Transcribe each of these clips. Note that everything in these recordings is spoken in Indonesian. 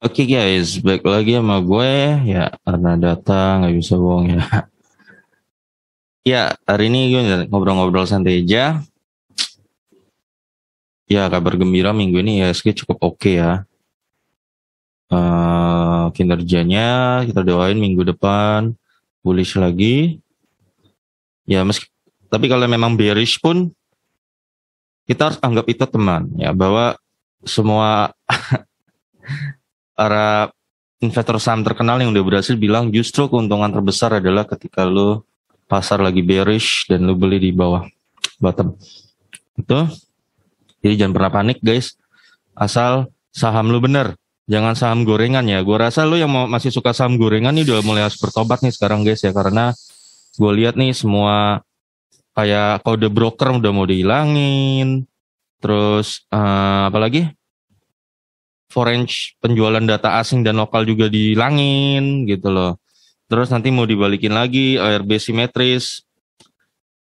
Oke okay guys, back lagi sama gue ya karena datang nggak bisa bohong ya. ya hari ini gue ngobrol-ngobrol santai aja. Ya kabar gembira minggu ini ya meski cukup oke okay ya. Uh, kinerjanya kita doain minggu depan bullish lagi. Ya meski tapi kalau memang bearish pun kita harus anggap itu teman ya bahwa semua para investor saham terkenal yang udah berhasil bilang justru keuntungan terbesar adalah ketika lo pasar lagi bearish dan lo beli di bawah bottom. Itu. Jadi jangan pernah panik guys. Asal saham lo bener. Jangan saham gorengan ya. Gue rasa lo yang masih suka saham gorengan ini udah mulai harus bertobat nih sekarang guys ya. Karena gue lihat nih semua kayak kode broker udah mau dihilangin. Terus uh, eh, apalagi forage penjualan data asing dan lokal juga di langit gitu loh. Terus nanti mau dibalikin lagi ARB simetris.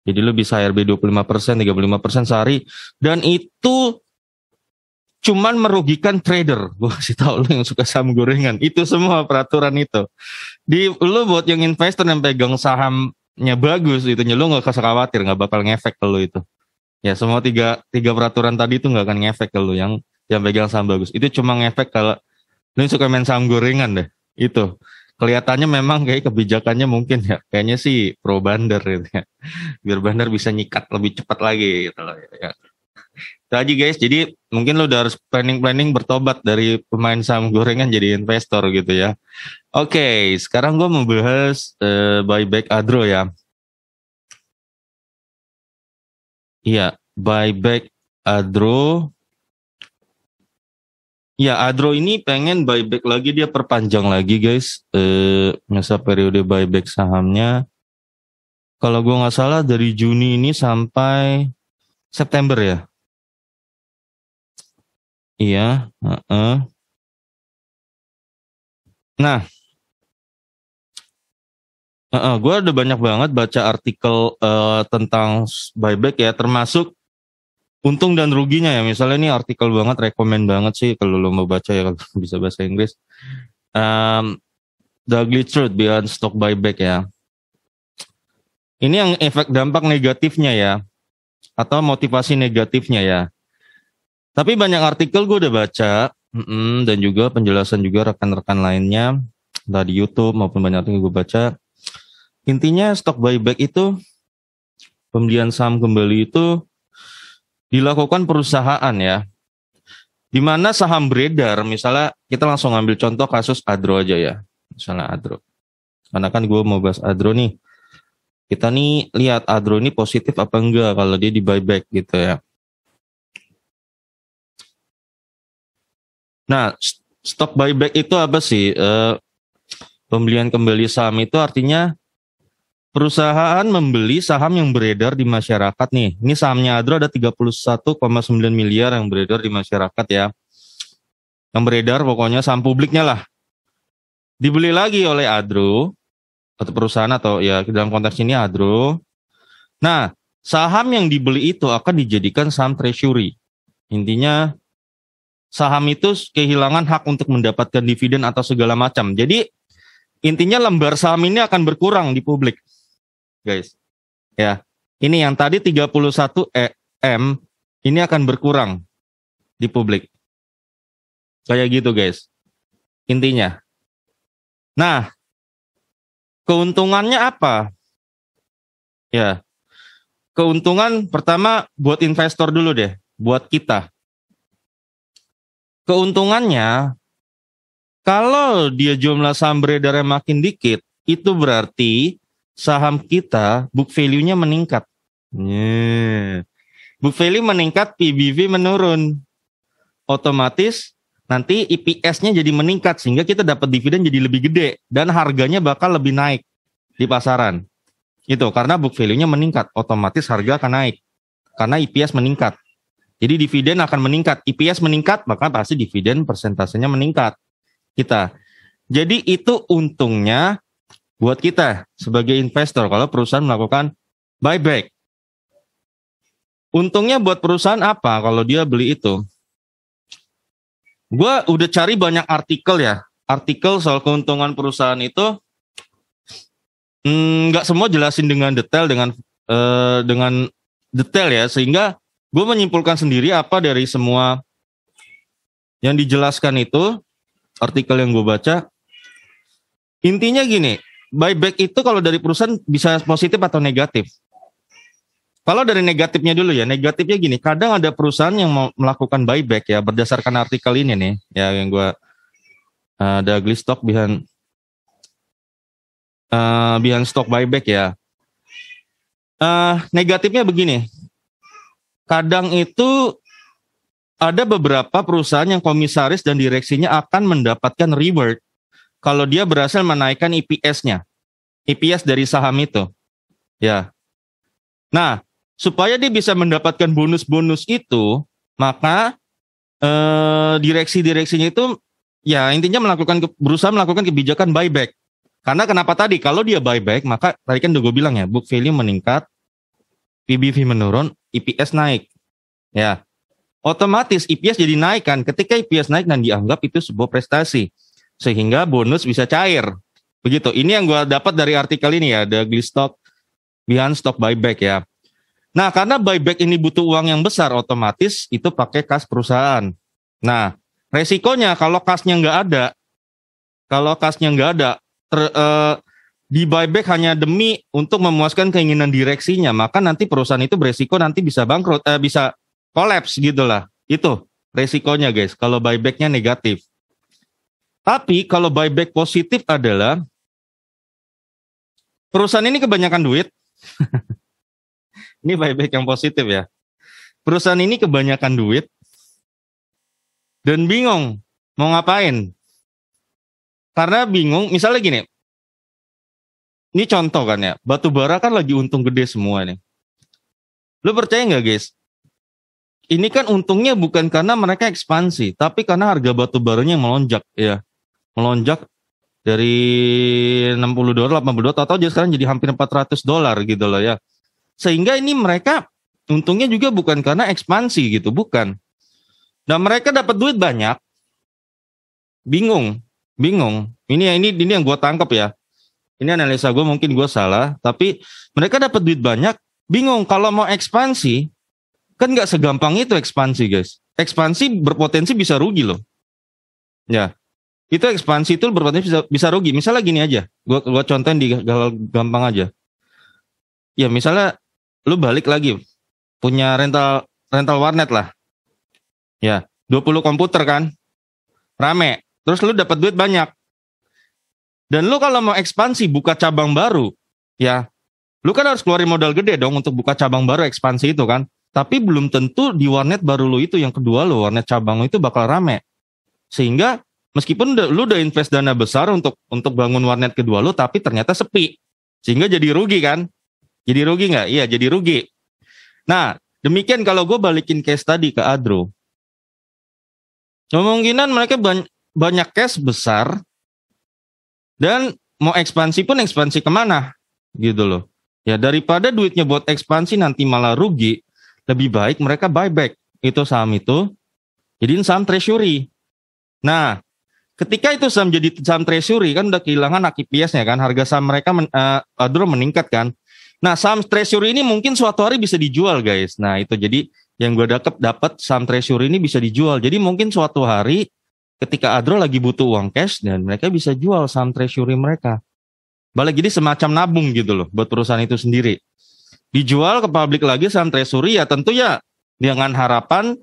Jadi lu bisa ARB 25%, 35% sehari dan itu cuman merugikan trader. Gue kasih tau lu yang suka saham gorengan. Itu semua peraturan itu. Di lu buat yang investor yang pegang sahamnya bagus itu lu nggak usah khawatir nggak bakal ngefek ke lu itu. Ya semua tiga tiga peraturan tadi itu nggak akan ngefek ke lu yang yang pegang saham bagus. Itu cuma ngefek kalau lu suka main saham gorengan deh. Itu kelihatannya memang kayak kebijakannya mungkin ya kayaknya sih pro bandar gitu ya. Biar bandar bisa nyikat lebih cepat lagi gitu loh ya. Itu aja guys. Jadi mungkin lu udah harus planning-planning bertobat dari pemain saham gorengan jadi investor gitu ya. Oke, okay, sekarang gue mau bahas uh, eh, buyback Adro ya. Iya, buyback Adro Ya, Adro ini pengen buyback lagi dia perpanjang lagi guys eh, masa periode buyback sahamnya. Kalau gue nggak salah dari Juni ini sampai September ya. Iya. Uh -uh. Nah, uh -uh, gue ada banyak banget baca artikel uh, tentang buyback ya, termasuk untung dan ruginya ya misalnya ini artikel banget rekomend banget sih kalau lo mau baca ya kalau bisa bahasa Inggris um, The Ugly Truth Beyond Stock Buyback ya ini yang efek dampak negatifnya ya atau motivasi negatifnya ya tapi banyak artikel gue udah baca dan juga penjelasan juga rekan-rekan lainnya dari YouTube maupun banyak yang gue baca intinya stock buyback itu pembelian saham kembali itu dilakukan perusahaan ya, di mana saham beredar, misalnya kita langsung ambil contoh kasus Adro aja ya, misalnya Adro. Karena kan gue mau bahas Adro nih. Kita nih lihat Adro ini positif apa enggak kalau dia di buyback gitu ya. Nah, stop buyback itu apa sih? E, pembelian kembali saham itu artinya Perusahaan membeli saham yang beredar di masyarakat nih. Ini sahamnya Adro ada 31,9 miliar yang beredar di masyarakat ya. Yang beredar pokoknya saham publiknya lah. Dibeli lagi oleh Adro atau perusahaan atau ya dalam konteks ini Adro. Nah, saham yang dibeli itu akan dijadikan saham treasury. Intinya saham itu kehilangan hak untuk mendapatkan dividen atau segala macam. Jadi intinya lembar saham ini akan berkurang di publik guys. Ya. Ini yang tadi 31 M ini akan berkurang di publik. Kayak gitu guys. Intinya. Nah, keuntungannya apa? Ya. Keuntungan pertama buat investor dulu deh, buat kita. Keuntungannya kalau dia jumlah saham beredarnya makin dikit, itu berarti saham kita book value-nya meningkat. Yeah. Book value meningkat, PBV menurun. Otomatis nanti EPS-nya jadi meningkat sehingga kita dapat dividen jadi lebih gede dan harganya bakal lebih naik di pasaran. Itu karena book value-nya meningkat, otomatis harga akan naik karena EPS meningkat. Jadi dividen akan meningkat, EPS meningkat, maka pasti dividen persentasenya meningkat. Kita. Jadi itu untungnya buat kita sebagai investor kalau perusahaan melakukan buyback. Untungnya buat perusahaan apa kalau dia beli itu? Gue udah cari banyak artikel ya, artikel soal keuntungan perusahaan itu hmm, nggak hmm, semua jelasin dengan detail dengan uh, dengan detail ya sehingga gue menyimpulkan sendiri apa dari semua yang dijelaskan itu artikel yang gue baca intinya gini buyback itu kalau dari perusahaan bisa positif atau negatif. Kalau dari negatifnya dulu ya, negatifnya gini, kadang ada perusahaan yang mau melakukan buyback ya berdasarkan artikel ini nih, ya yang gue eh, ada uh, Glee stock behind uh, eh, behind stock buyback ya. Uh, negatifnya begini, kadang itu ada beberapa perusahaan yang komisaris dan direksinya akan mendapatkan reward kalau dia berhasil menaikkan EPS-nya. EPS dari saham itu. Ya. Nah, supaya dia bisa mendapatkan bonus-bonus itu, maka eh, direksi-direksinya itu ya intinya melakukan berusaha melakukan kebijakan buyback. Karena kenapa tadi kalau dia buyback, maka tadi kan udah bilang ya, book value meningkat, PBV menurun, EPS naik. Ya. Otomatis EPS jadi naik kan. Ketika EPS naik dan dianggap itu sebuah prestasi sehingga bonus bisa cair. Begitu. Ini yang gue dapat dari artikel ini ya, The Stock Behind Stock Buyback ya. Nah, karena buyback ini butuh uang yang besar, otomatis itu pakai kas perusahaan. Nah, resikonya kalau kasnya nggak ada, kalau kasnya nggak ada, ter, uh, di buyback hanya demi untuk memuaskan keinginan direksinya, maka nanti perusahaan itu beresiko nanti bisa bangkrut, eh, bisa kolaps gitulah. Itu resikonya guys, kalau buybacknya negatif. Tapi kalau buyback positif adalah perusahaan ini kebanyakan duit. ini buyback yang positif ya. Perusahaan ini kebanyakan duit dan bingung mau ngapain. Karena bingung, misalnya gini, ini contoh kan ya, batu bara kan lagi untung gede semua nih. Lo percaya nggak guys? Ini kan untungnya bukan karena mereka ekspansi, tapi karena harga batu baranya melonjak ya melonjak dari 60 dolar 80 dolar atau jadi sekarang jadi hampir 400 dolar gitu loh ya. Sehingga ini mereka untungnya juga bukan karena ekspansi gitu, bukan. Nah mereka dapat duit banyak. Bingung, bingung. Ini ya ini ini yang gue tangkap ya. Ini analisa gue mungkin gue salah, tapi mereka dapat duit banyak, bingung kalau mau ekspansi kan nggak segampang itu ekspansi guys. Ekspansi berpotensi bisa rugi loh. Ya, itu ekspansi itu berpotensi bisa, bisa rugi. Misalnya gini aja, gua gua contohin di gampang aja. Ya misalnya lu balik lagi punya rental rental warnet lah. Ya, 20 komputer kan. Rame. Terus lu dapat duit banyak. Dan lu kalau mau ekspansi buka cabang baru, ya lu kan harus keluarin modal gede dong untuk buka cabang baru ekspansi itu kan. Tapi belum tentu di warnet baru lu itu yang kedua lu warnet cabang lu itu bakal rame. Sehingga meskipun lu udah invest dana besar untuk untuk bangun warnet kedua lu tapi ternyata sepi sehingga jadi rugi kan jadi rugi nggak iya jadi rugi nah demikian kalau gue balikin case tadi ke Adro kemungkinan mereka banyak banyak cash besar dan mau ekspansi pun ekspansi kemana gitu loh ya daripada duitnya buat ekspansi nanti malah rugi lebih baik mereka buyback itu saham itu jadiin saham treasury nah Ketika itu saham jadi saham treasury kan udah kehilangan akipiasnya kan, harga saham mereka men, uh, dulu meningkat kan. Nah, saham treasury ini mungkin suatu hari bisa dijual, guys. Nah, itu jadi yang gue dapet dapat saham treasury ini bisa dijual. Jadi mungkin suatu hari ketika Adro lagi butuh uang cash dan mereka bisa jual saham treasury mereka. Balik jadi semacam nabung gitu loh buat perusahaan itu sendiri. Dijual ke publik lagi saham treasury ya tentunya ya dengan harapan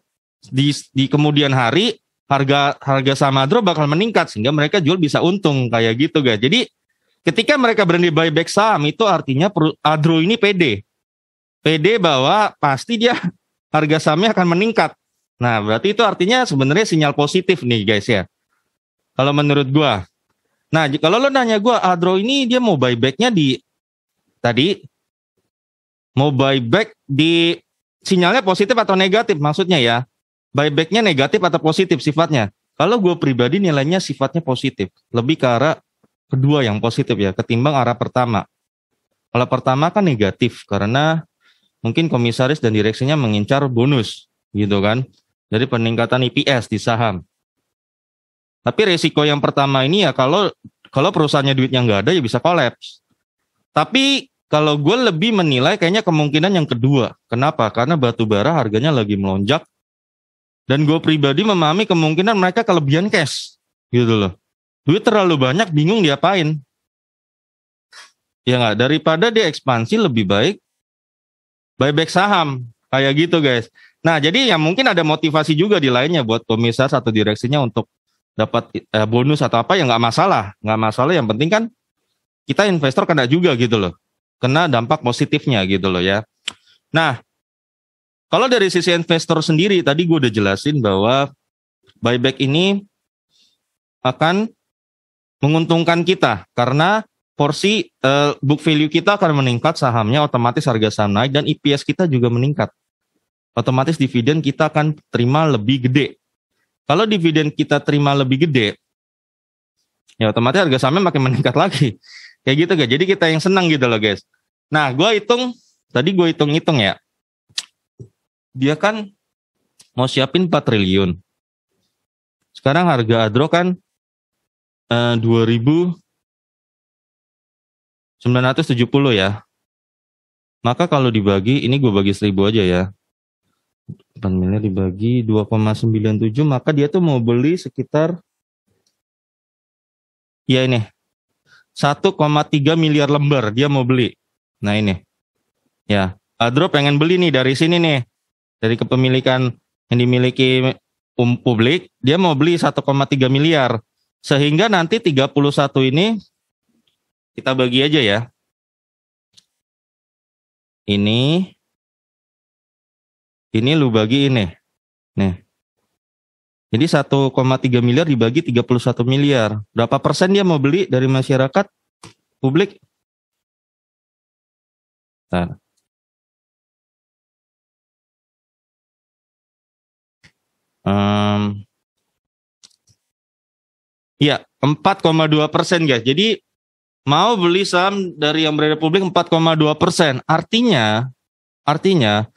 di, di kemudian hari harga harga sama drop bakal meningkat sehingga mereka jual bisa untung kayak gitu guys. Jadi ketika mereka berani buyback saham itu artinya Adro ini PD. PD bahwa pasti dia harga sahamnya akan meningkat. Nah, berarti itu artinya sebenarnya sinyal positif nih guys ya. Kalau menurut gua. Nah, kalau lo nanya gua Adro ini dia mau buybacknya di tadi mau buyback di sinyalnya positif atau negatif maksudnya ya buybacknya negatif atau positif sifatnya? Kalau gue pribadi nilainya sifatnya positif, lebih ke arah kedua yang positif ya, ketimbang arah pertama. Kalau pertama kan negatif karena mungkin komisaris dan direksinya mengincar bonus gitu kan. dari peningkatan IPS di saham. Tapi resiko yang pertama ini ya kalau kalau perusahaannya duitnya nggak ada ya bisa kolaps. Tapi kalau gue lebih menilai kayaknya kemungkinan yang kedua. Kenapa? Karena batu bara harganya lagi melonjak dan gue pribadi memahami kemungkinan mereka kelebihan cash gitu loh. Duit terlalu banyak bingung diapain. Ya nggak daripada dia ekspansi lebih baik buyback saham kayak gitu guys. Nah jadi ya mungkin ada motivasi juga di lainnya buat komisar atau direksinya untuk dapat eh, bonus atau apa ya nggak masalah nggak masalah yang penting kan kita investor kena juga gitu loh kena dampak positifnya gitu loh ya nah kalau dari sisi investor sendiri, tadi gue udah jelasin bahwa buyback ini akan menguntungkan kita karena porsi uh, book value kita akan meningkat sahamnya otomatis harga saham naik dan EPS kita juga meningkat. Otomatis dividen kita akan terima lebih gede. Kalau dividen kita terima lebih gede, ya otomatis harga sahamnya makin meningkat lagi. Kayak gitu guys. Jadi kita yang senang gitu loh guys. Nah gue hitung, tadi gue hitung-hitung ya dia kan mau siapin 4 triliun. Sekarang harga adro kan eh, 2970 ya. Maka kalau dibagi, ini gue bagi 1000 aja ya. 8 miliar dibagi 2,97 maka dia tuh mau beli sekitar ya ini 1,3 miliar lembar dia mau beli. Nah ini. Ya, Adro pengen beli nih dari sini nih dari kepemilikan yang dimiliki um, publik, dia mau beli 1,3 miliar. Sehingga nanti 31 ini kita bagi aja ya. Ini ini lu bagi ini. Nih. Jadi 1,3 miliar dibagi 31 miliar. Berapa persen dia mau beli dari masyarakat publik? Nah. Um, ya, 4,2 persen guys. Jadi mau beli saham dari yang beredar publik 4,2 persen. Artinya, artinya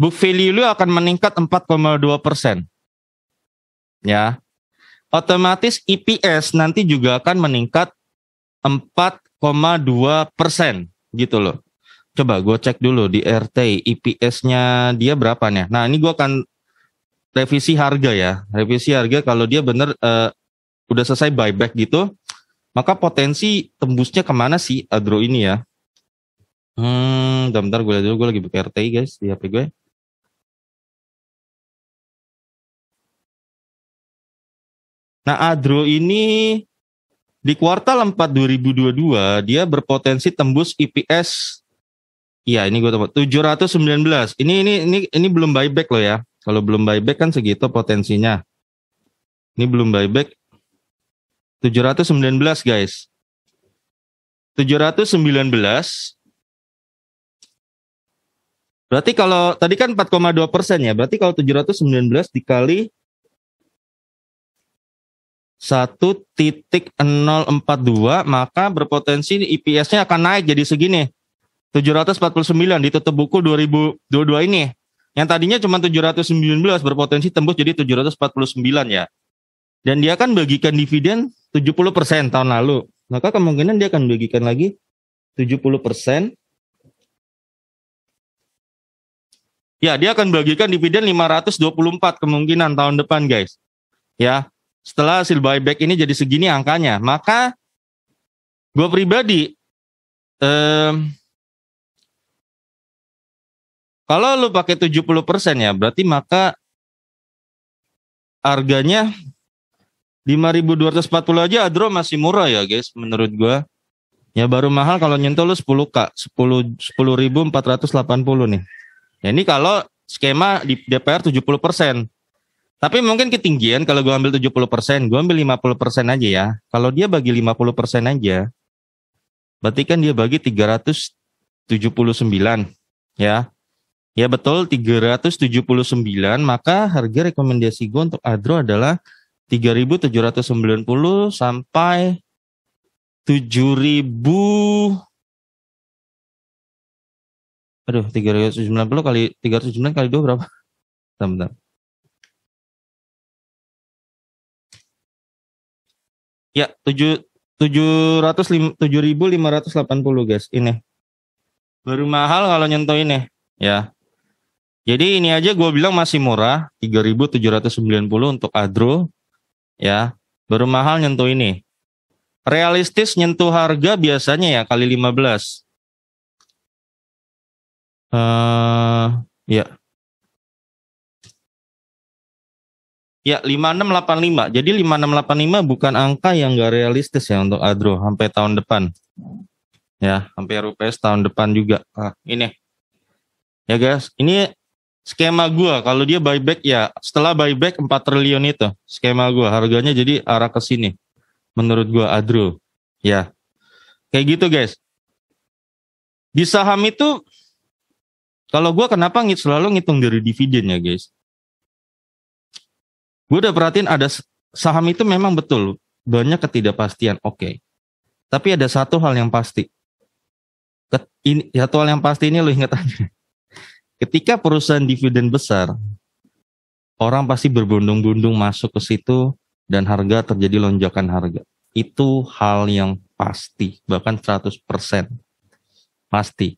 book value lu akan meningkat 4,2 persen. Ya, otomatis EPS nanti juga akan meningkat 4,2 persen gitu loh. Coba gue cek dulu di RT eps nya dia berapa nih. Nah ini gue akan revisi harga ya. Revisi harga kalau dia benar uh, eh, udah selesai buyback gitu, maka potensi tembusnya kemana sih Adro eh, ini ya? Hmm, bentar, bentar gue lihat dulu, gue lagi buka RTI guys di HP gue. Ya. Nah, Adro ah, ini di kuartal 4 2022 dia berpotensi tembus IPS Iya, ini gue tempat 719. Ini ini ini ini belum buyback loh ya. Kalau belum buyback kan segitu potensinya. Ini belum buyback. 719 guys. 719 Berarti kalau tadi kan 4,2 persen ya, berarti kalau 719 dikali 1.042 maka berpotensi IPS-nya e akan naik jadi segini. 749 ditutup buku 2022 ini. Yang tadinya cuma 719 berpotensi tembus jadi 749 ya. Dan dia akan bagikan dividen 70% tahun lalu. Maka kemungkinan dia akan bagikan lagi 70%. Ya, dia akan bagikan dividen 524 kemungkinan tahun depan, guys. Ya, setelah hasil buyback ini jadi segini angkanya, maka gue pribadi eh, kalau lu pakai 70% ya, berarti maka harganya 5240 aja Adro masih murah ya, guys, menurut gua. Ya baru mahal kalau nyentuh lu 10K, 10 10.480 nih. Ya ini kalau skema di DPR 70%. Tapi mungkin ketinggian kalau gua ambil 70%, gua ambil 50% aja ya. Kalau dia bagi 50% aja, berarti kan dia bagi 379 ya. Ya betul 379 maka harga rekomendasi gue untuk Adro adalah 3790 sampai 7000 Aduh 390 kali 390 kali 2 berapa? Bentar, bentar. Ya, 7 700 7580 guys ini. Baru mahal kalau nyentuh ini ya. Jadi ini aja gue bilang masih murah, 3.790 untuk Adro, ya. Baru mahal nyentuh ini. Realistis nyentuh harga biasanya ya kali 15. Eh uh, ya. Ya, 5685. Jadi 5685 bukan angka yang gak realistis ya untuk Adro sampai tahun depan. Ya, sampai RUPS tahun depan juga. Ah, ini. Ya guys, ini skema gue kalau dia buyback ya setelah buyback 4 triliun itu skema gue harganya jadi arah ke sini menurut gue Adro ya kayak gitu guys di saham itu kalau gue kenapa ngit selalu ngitung dari dividen ya guys gue udah perhatiin ada saham itu memang betul banyak ketidakpastian oke okay. tapi ada satu hal yang pasti ini satu hal yang pasti ini lo ingat aja ketika perusahaan dividen besar, orang pasti berbondong-bondong masuk ke situ dan harga terjadi lonjakan harga. Itu hal yang pasti, bahkan 100%. Pasti.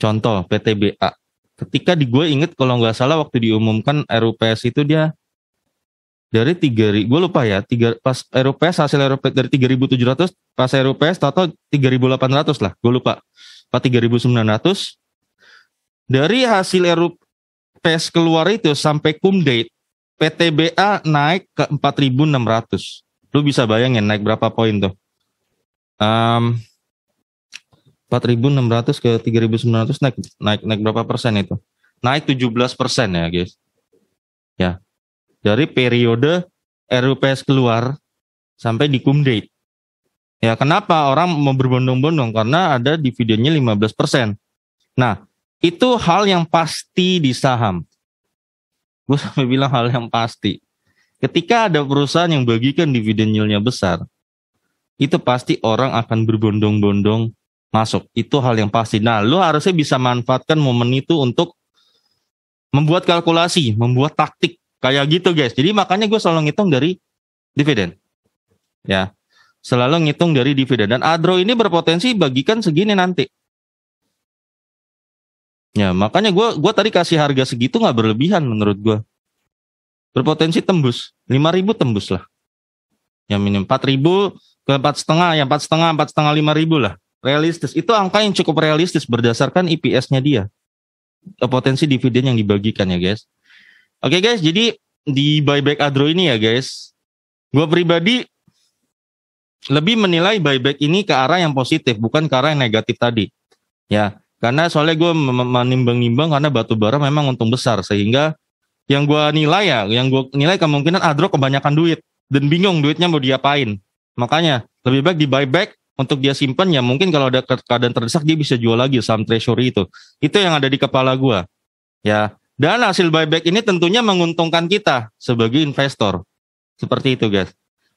Contoh PTBA. Ketika di gue inget kalau nggak salah waktu diumumkan RUPS itu dia dari 3 gue lupa ya, 3 pas RUPS hasil RUPS dari 3700 pas RUPS total 3800 lah, gue lupa. Pas 3900 dari hasil erup tes keluar itu sampai cum date, PTBA naik ke 4.600. Lu bisa bayangin naik berapa poin tuh? Um, 4.600 ke 3.900 naik naik naik berapa persen itu? Naik 17 persen ya guys. Ya. Dari periode RUPS keluar sampai di cum date. Ya kenapa orang mau berbondong-bondong? Karena ada dividennya 15 persen. Nah itu hal yang pasti di saham. Gue sampai bilang hal yang pasti. Ketika ada perusahaan yang bagikan dividen yieldnya besar, itu pasti orang akan berbondong-bondong masuk. Itu hal yang pasti. Nah, lo harusnya bisa manfaatkan momen itu untuk membuat kalkulasi, membuat taktik kayak gitu guys. Jadi makanya gue selalu ngitung dari dividen. Ya, selalu ngitung dari dividen. Dan adro ini berpotensi bagikan segini nanti. Ya makanya gue gua tadi kasih harga segitu nggak berlebihan menurut gue. Berpotensi tembus, ribu tembus lah. Yang minim ribu ke empat setengah, yang empat setengah, empat setengah lima ribu lah. Realistis itu angka yang cukup realistis berdasarkan IPS-nya dia, eh, potensi dividen yang dibagikan ya guys. Oke okay, guys, jadi di buyback Adro ini ya guys, gue pribadi lebih menilai buyback ini ke arah yang positif, bukan ke arah yang negatif tadi. Ya, karena soalnya gue menimbang-nimbang karena batu bara memang untung besar sehingga yang gue nilai ya, yang gue nilai kemungkinan Adro kebanyakan duit dan bingung duitnya mau diapain. Makanya lebih baik di buyback untuk dia simpan ya mungkin kalau ada keadaan terdesak dia bisa jual lagi saham treasury itu. Itu yang ada di kepala gue. Ya, dan hasil buyback ini tentunya menguntungkan kita sebagai investor. Seperti itu guys.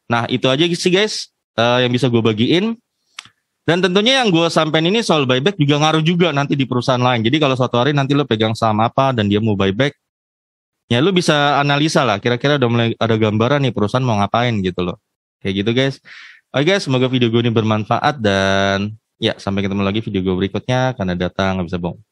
Nah itu aja sih guys uh, yang bisa gue bagiin. Dan tentunya yang gue sampein ini soal buyback juga ngaruh juga nanti di perusahaan lain. Jadi kalau suatu hari nanti lo pegang saham apa dan dia mau buyback, ya lo bisa analisa lah. Kira-kira udah mulai ada gambaran nih perusahaan mau ngapain gitu loh. Kayak gitu guys. Oke guys, semoga video gue ini bermanfaat dan ya sampai ketemu lagi video gue berikutnya karena datang nggak bisa bohong.